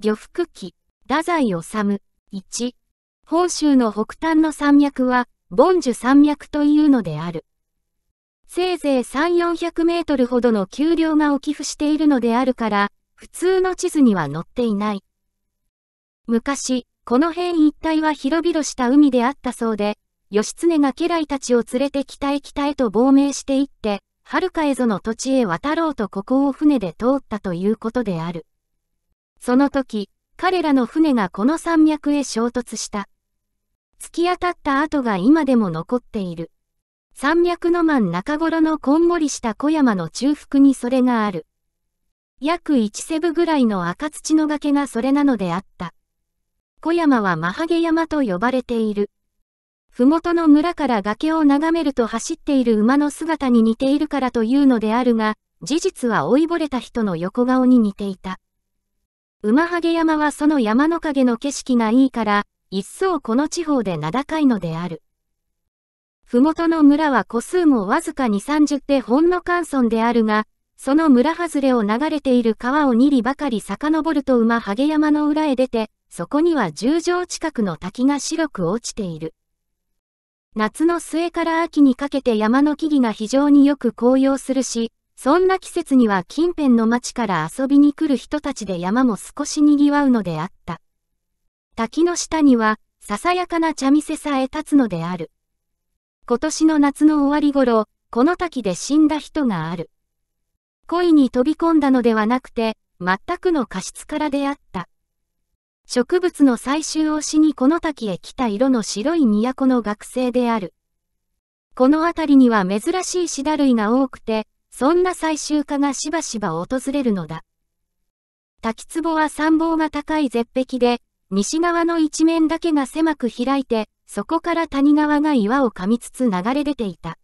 漁服記、太宰治、1、本州の北端の山脈は、ジュ山脈というのである。せいぜい3、400メートルほどの丘陵がおき伏しているのであるから、普通の地図には載っていない。昔、この辺一帯は広々した海であったそうで、義経が家来たちを連れて北へ北へと亡命していって、遥か蝦ぞの土地へ渡ろうとここを船で通ったということである。その時、彼らの船がこの山脈へ衝突した。突き当たった跡が今でも残っている。山脈の真ん中頃のこんもりした小山の中腹にそれがある。約1セブぐらいの赤土の崖がそれなのであった。小山はマハゲ山と呼ばれている。麓の村から崖を眺めると走っている馬の姿に似ているからというのであるが、事実は老いぼれた人の横顔に似ていた。馬ハ山はその山の陰の景色がいいから、一層この地方で名高いのである。麓の村は個数もわずか二30手ほんの乾村であるが、その村外れを流れている川を2里ばかり遡ると馬ハ山の裏へ出て、そこには10畳近くの滝が白く落ちている。夏の末から秋にかけて山の木々が非常によく紅葉するし、そんな季節には近辺の町から遊びに来る人たちで山も少し賑わうのであった。滝の下には、ささやかな茶店さえ立つのである。今年の夏の終わり頃、この滝で死んだ人がある。恋に飛び込んだのではなくて、全くの過失からであった。植物の採集をしにこの滝へ来た色の白い都の学生である。この辺りには珍しいシダ類が多くて、そんな最終化がしばしば訪れるのだ。滝壺は参謀が高い絶壁で、西側の一面だけが狭く開いて、そこから谷川が岩を噛みつつ流れ出ていた。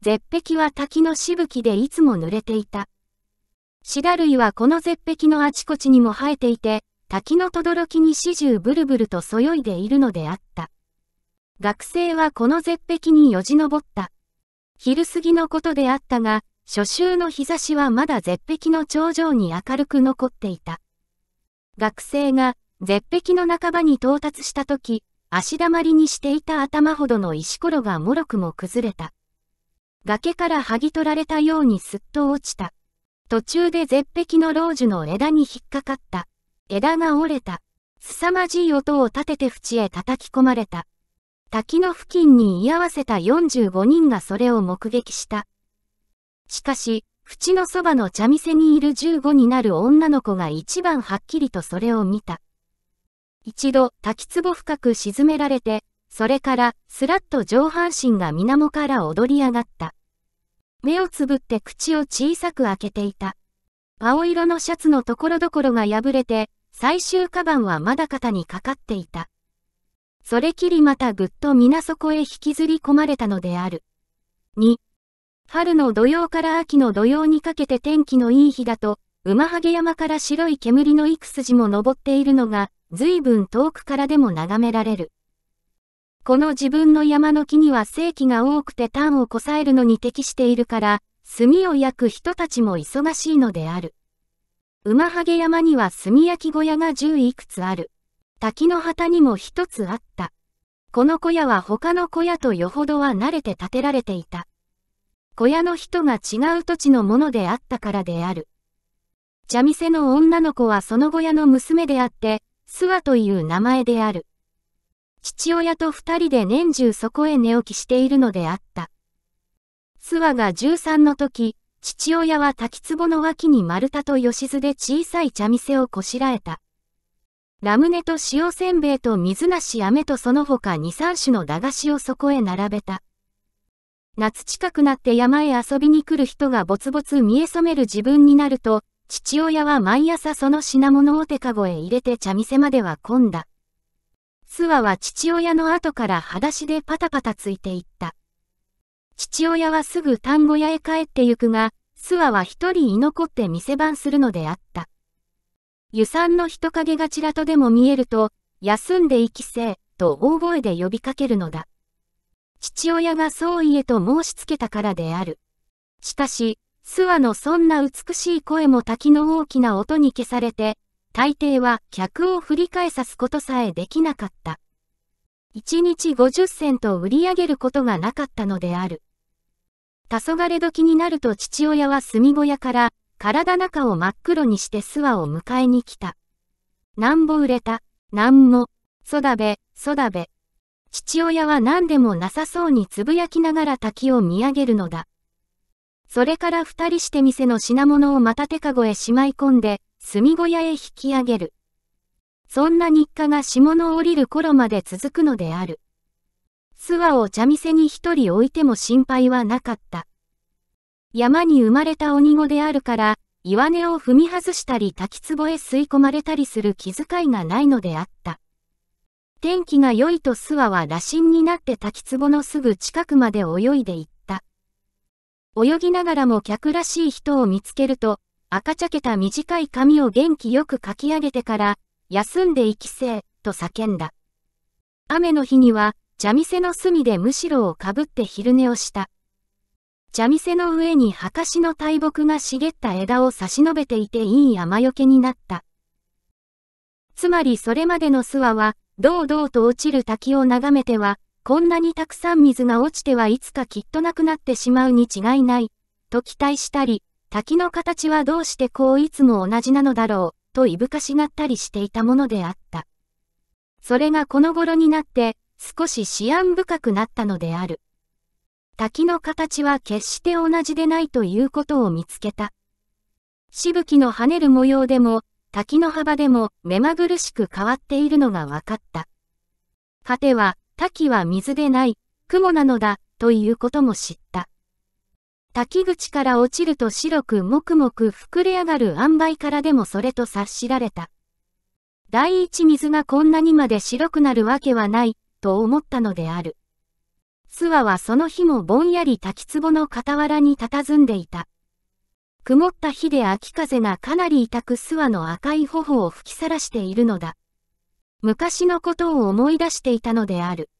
絶壁は滝のしぶきでいつも濡れていた。シダ類はこの絶壁のあちこちにも生えていて、滝の轟に始終ブルブルとそよいでいるのであった。学生はこの絶壁によじ登った。昼過ぎのことであったが、初秋の日差しはまだ絶壁の頂上に明るく残っていた。学生が絶壁の半ばに到達した時、足だまりにしていた頭ほどの石ころがもろくも崩れた。崖から剥ぎ取られたようにすっと落ちた。途中で絶壁の老樹の枝に引っかかった。枝が折れた。凄まじい音を立てて淵へ叩き込まれた。滝の付近に居合わせた45人がそれを目撃した。しかし、縁のそばの茶店にいる15になる女の子が一番はっきりとそれを見た。一度、滝壺深く沈められて、それから、すらっと上半身が水面から踊り上がった。目をつぶって口を小さく開けていた。青色のシャツのところどころが破れて、最終カバンはまだ肩にかかっていた。それきりまたぐっと皆そこへ引きずり込まれたのである。2、春の土曜から秋の土曜にかけて天気のいい日だと、馬ハ山から白い煙の幾筋も登っているのが、随分遠くからでも眺められる。この自分の山の木には正気が多くて炭をこさえるのに適しているから、炭を焼く人たちも忙しいのである。馬ハ山には炭焼き小屋が十いくつある。滝の旗にも一つあった。この小屋は他の小屋とよほどは慣れて建てられていた。小屋の人が違う土地のものであったからである。茶店の女の子はその小屋の娘であって、諏訪という名前である。父親と二人で年中そこへ寝起きしているのであった。諏訪が十三の時、父親は滝壺の脇に丸太と吉津で小さい茶店をこしらえた。ラムネと塩せんべいと水なし飴とその他二三種の駄菓子をそこへ並べた。夏近くなって山へ遊びに来る人がぼつぼつ見え染める自分になると、父親は毎朝その品物を手籠へ入れて茶店までは混んだ。諏訪は父親の後から裸足でパタパタついていった。父親はすぐ単語屋へ帰ってゆくが、諏訪は一人居残って店番するのであった。湯山の人影がちらとでも見えると、休んで行きせえ、と大声で呼びかけるのだ。父親が総意へと申し付けたからである。しかし、諏訪のそんな美しい声も滝の大きな音に消されて、大抵は客を振り返さすことさえできなかった。一日五十銭と売り上げることがなかったのである。黄昏時になると父親は炭小屋から体中を真っ黒にして諏訪を迎えに来た。なんぼ売れた、なんも、そだべ、そだべ。父親は何でもなさそうにつぶやきながら滝を見上げるのだ。それから二人して店の品物をまた手かごへしまい込んで、炭小屋へ引き上げる。そんな日課が下の降りる頃まで続くのである。諏訪を茶店に一人置いても心配はなかった。山に生まれた鬼子であるから、岩根を踏み外したり滝壺へ吸い込まれたりする気遣いがないのであった。天気が良いと諏訪は羅針になって滝壺のすぐ近くまで泳いでいった。泳ぎながらも客らしい人を見つけると、赤茶けた短い髪を元気よくかき上げてから、休んで行きせえ、と叫んだ。雨の日には、茶店の隅でむしろをかぶって昼寝をした。茶店の上に墓かしの大木が茂った枝を差し伸べていていい雨よけになった。つまりそれまでの諏訪は、堂々と落ちる滝を眺めては、こんなにたくさん水が落ちてはいつかきっとなくなってしまうに違いない、と期待したり、滝の形はどうしてこういつも同じなのだろう、といぶかしがったりしていたものであった。それがこの頃になって、少し思案深くなったのである。滝の形は決して同じでないということを見つけた。しぶきの跳ねる模様でも、滝の幅でも目まぐるしく変わっているのが分かった。果ては、滝は水でない、雲なのだ、ということも知った。滝口から落ちると白くもくもく膨れ上がる塩梅からでもそれと察しられた。第一水がこんなにまで白くなるわけはない、と思ったのである。諏訪はその日もぼんやり滝壺の傍らに佇んでいた。曇った日で秋風がかなり痛く諏訪の赤い頬を吹きさらしているのだ。昔のことを思い出していたのである。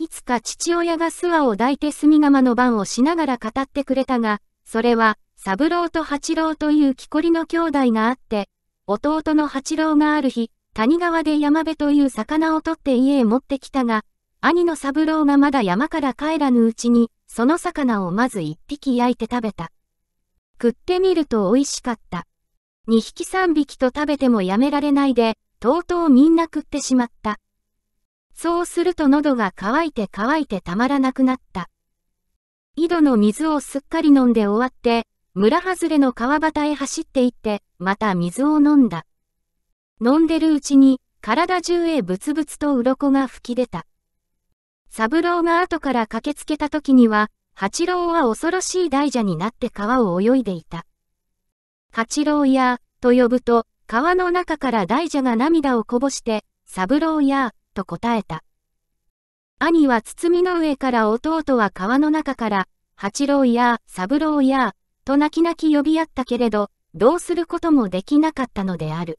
いつか父親が諏訪を抱いて隅釜の番をしながら語ってくれたが、それは、三郎と八郎という木こりの兄弟があって、弟の八郎がある日、谷川で山辺という魚を取って家へ持ってきたが、兄の三郎がまだ山から帰らぬうちに、その魚をまず一匹焼いて食べた。食ってみると美味しかった。2匹3匹と食べてもやめられないで、とうとうみんな食ってしまった。そうすると喉が渇いて渇いてたまらなくなった。井戸の水をすっかり飲んで終わって、村外れの川端へ走って行って、また水を飲んだ。飲んでるうちに、体中へブツブツと鱗が吹き出た。三郎が後から駆けつけた時には、八郎は恐ろしい大蛇になって川を泳いでいた。八郎や、と呼ぶと、川の中から大蛇が涙をこぼして、三郎や、と答えた。兄は包みの上から弟は川の中から、八郎や、三郎や、と泣き泣き呼び合ったけれど、どうすることもできなかったのである。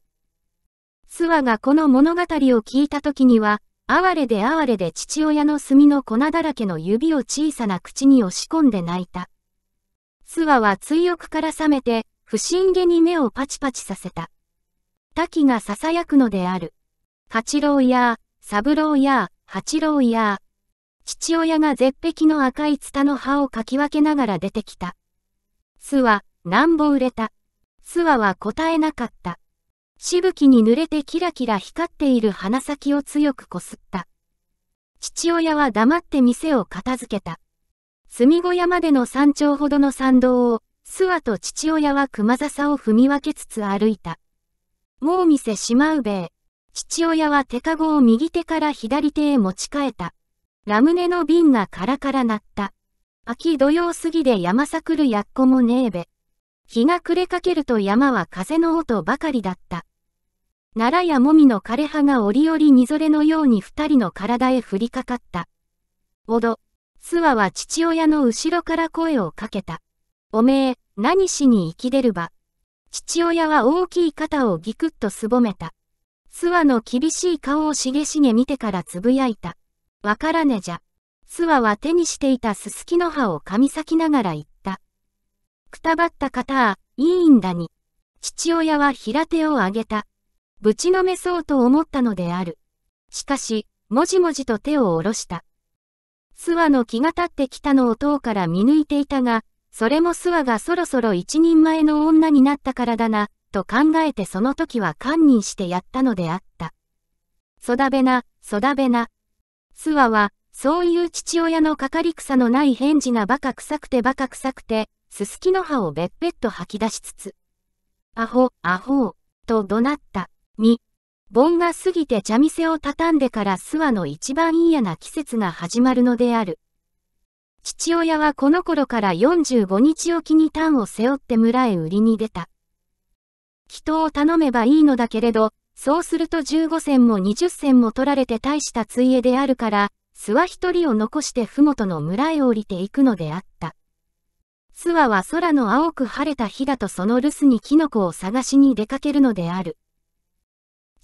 諏訪がこの物語を聞いた時には、哀れで哀れで父親の墨の粉だらけの指を小さな口に押し込んで泣いた。諏訪は追憶から覚めて、不審げに目をパチパチさせた。滝が囁くのである。八郎や、三郎や、八郎や、父親が絶壁の赤いツタの葉をかき分けながら出てきた。諏訪、なんぼ売れた。諏訪は答えなかった。しぶきに濡れてキラキラ光っている鼻先を強くこすった。父親は黙って店を片付けた。住小屋までの山頂ほどの参道を、諏訪と父親は熊笹を踏み分けつつ歩いた。もう店しまうべえ。父親は手籠を右手から左手へ持ち替えた。ラムネの瓶がカラカラ鳴った。秋土曜過ぎで山さるやっこもねえべ。日が暮れかけると山は風の音ばかりだった。奈良やもみの枯れ葉が折々にぞれのように二人の体へ降りかかった。おど、諏訪は父親の後ろから声をかけた。おめえ、何しに生き出るば。父親は大きい肩をギクッとすぼめた。諏訪の厳しい顔をしげしげ見てからつぶやいた。わからねじゃ。諏訪は手にしていたすすきの葉を噛み裂きながら言った。くたばった方、いいんだに。父親は平手を上げた。ぶちのめそうと思ったのである。しかし、もじもじと手を下ろした。諏訪の気が立ってきたのを塔から見抜いていたが、それも諏訪がそろそろ一人前の女になったからだな、と考えてその時は堪忍してやったのであった。そだべな、そだべな。諏訪は、そういう父親のかかり草のない返事がバカ臭くてバカ臭くて、すすきの葉をべっぺっと吐き出しつつ、アホ、アホー、と怒鳴った。2、盆が過ぎて茶店を畳んでから諏訪の一番嫌な季節が始まるのである。父親はこの頃から45日おきに単を背負って村へ売りに出た。人を頼めばいいのだけれど、そうすると15銭も20銭も取られて大したついえであるから、諏訪一人を残して麓の村へ降りていくのであった。諏訪は空の青く晴れた日だとその留守にキノコを探しに出かけるのである。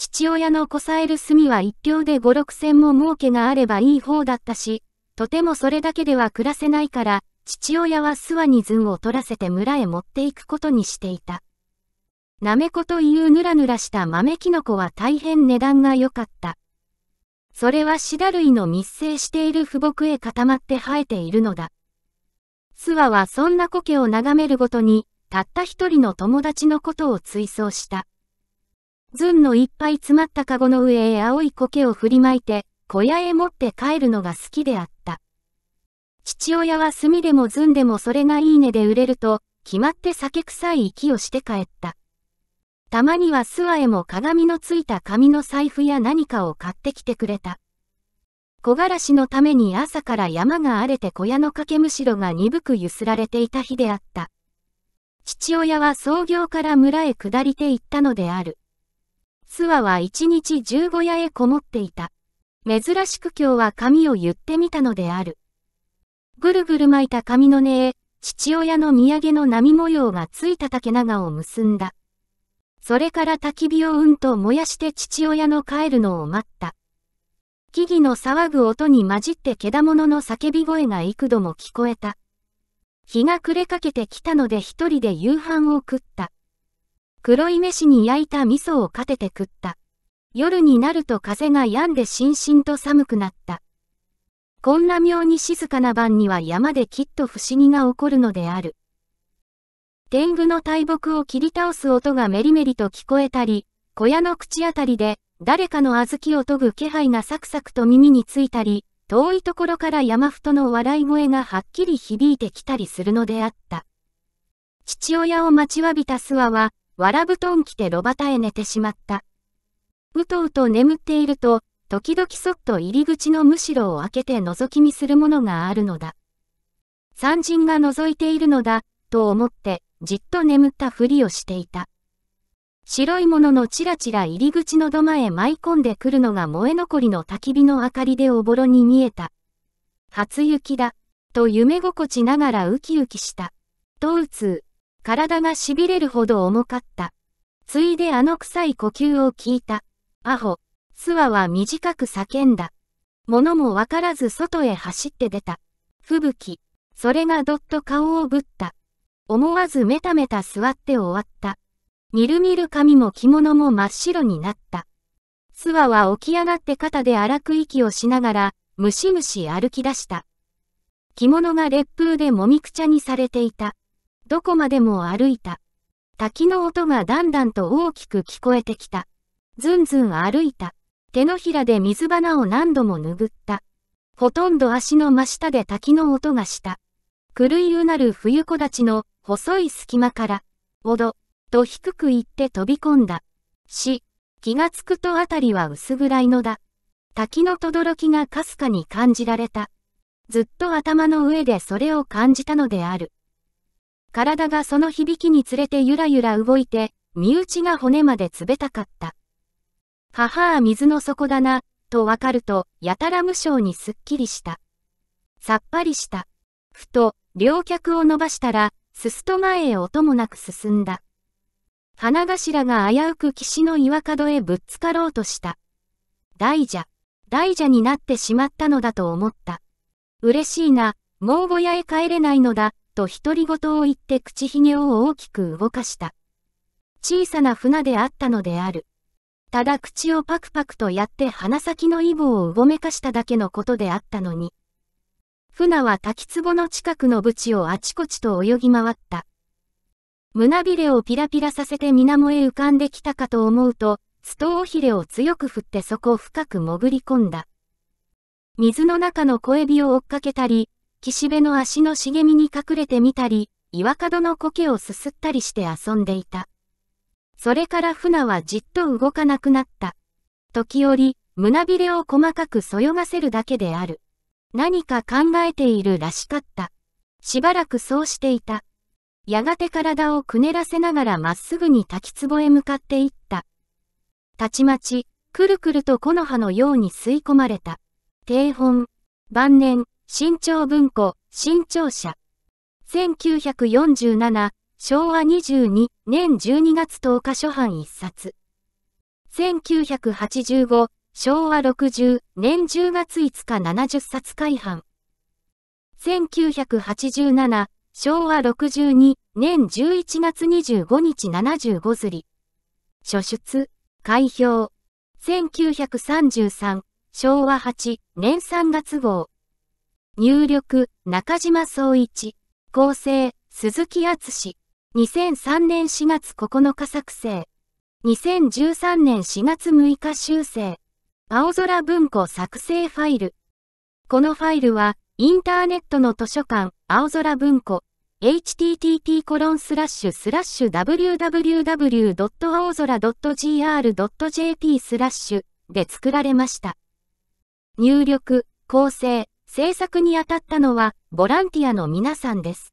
父親のこさえる隅は一票で5、6千も儲けがあればいい方だったし、とてもそれだけでは暮らせないから、父親は諏訪にずんを取らせて村へ持っていくことにしていた。なめこというぬらぬらした豆キノコは大変値段が良かった。それはシダ類の密生している腐木へ固まって生えているのだ。諏訪はそんな苔を眺めるごとに、たった一人の友達のことを追想した。ずんのいっぱい詰まったかごの上へ青い苔を振りまいて、小屋へ持って帰るのが好きであった。父親は炭でもずんでもそれがいいねで売れると、決まって酒臭い息をして帰った。たまには諏訪へも鏡のついた紙の財布や何かを買ってきてくれた。木枯らしのために朝から山が荒れて小屋の掛けむしろが鈍く揺すられていた日であった。父親は創業から村へ下りて行ったのである。諏訪は一日十五夜へこもっていた。珍しく今日は髪を言ってみたのである。ぐるぐる巻いた髪の根へ、父親の土産の波模様がついた竹長を結んだ。それから焚き火をうんと燃やして父親の帰るのを待った。木々の騒ぐ音に混じって玉の叫び声が幾度も聞こえた。日が暮れかけてきたので一人で夕飯を食った。黒い飯に焼いた味噌をかてて食った。夜になると風が病んでしんしんと寒くなった。こんな妙に静かな晩には山できっと不思議が起こるのである。天狗の大木を切り倒す音がメリメリと聞こえたり、小屋の口あたりで誰かの小豆を研ぐ気配がサクサクと耳についたり、遠いところから山太の笑い声がはっきり響いてきたりするのであった。父親を待ちわびた諏訪は、わらぶとん着て炉端へ寝てしまった。うとうと眠っていると、時々そっと入り口のむしろを開けて覗き見するものがあるのだ。三人が覗いているのだ、と思って、じっと眠ったふりをしていた。白いもののちらちら入り口の土間へ舞い込んでくるのが燃え残りの焚き火の明かりでおぼろに見えた。初雪だ、と夢心地ながらウキウキした。とうつう。体が痺れるほど重かった。ついであの臭い呼吸を聞いた。アホ、スワは短く叫んだ。物もわからず外へ走って出た。吹雪、それがどっと顔をぶった。思わずメタメタ座って終わった。みるみる髪も着物も真っ白になった。スワは起き上がって肩で荒く息をしながら、ムシムシ歩き出した。着物が烈風でもみくちゃにされていた。どこまでも歩いた。滝の音がだんだんと大きく聞こえてきた。ずんずん歩いた。手のひらで水花を何度も拭った。ほとんど足の真下で滝の音がした。狂いうなる冬木立の細い隙間から、おど、と低く行って飛び込んだ。し、気がつくとあたりは薄暗いのだ。滝の轟がかすかに感じられた。ずっと頭の上でそれを感じたのである。体がその響きにつれてゆらゆら動いて、身内が骨まで冷たかった。母は水の底だな、とわかると、やたら無性にすっきりした。さっぱりした。ふと、両脚を伸ばしたら、すすと前へ音もなく進んだ。花頭が危うく岸の岩角へぶっつかろうとした。大蛇、大蛇になってしまったのだと思った。嬉しいな、もう小屋へ帰れないのだ、と独り言を言って口ひげを大きく動かした。小さな船であったのである。ただ口をパクパクとやって鼻先のイボをうごめかしただけのことであったのに。船は滝壺の近くの淵をあちこちと泳ぎ回った。胸びれをピラピラさせて水面へ浮かんできたかと思うと、ストーヒレを強く振ってそこを深く潜り込んだ。水の中の小エビを追っかけたり、岸辺の足の茂みに隠れてみたり、岩角の苔をすすったりして遊んでいた。それから船はじっと動かなくなった。時折、胸びれを細かくそよがせるだけである。何か考えているらしかった。しばらくそうしていた。やがて体をくねらせながらまっすぐに滝壺へ向かっていった。たちまち、くるくると木の葉のように吸い込まれた。定本、晩年、新潮文庫、新潮社。1947、昭和22年12月10日初版一冊。1985、昭和60年10月5日70冊改版。1987、昭和62年11月25日75釣り。初出、開票。1933、昭和8年3月号。入力、中島総一。構成、鈴木厚志。2003年4月9日作成。2013年4月6日修正。青空文庫作成ファイル。このファイルは、インターネットの図書館、青空文庫、http コロンスラッシュスラッシュ www. r a .gr.jp スラッシュで作られました。入力、構成、制作に当たったのはボランティアの皆さんです。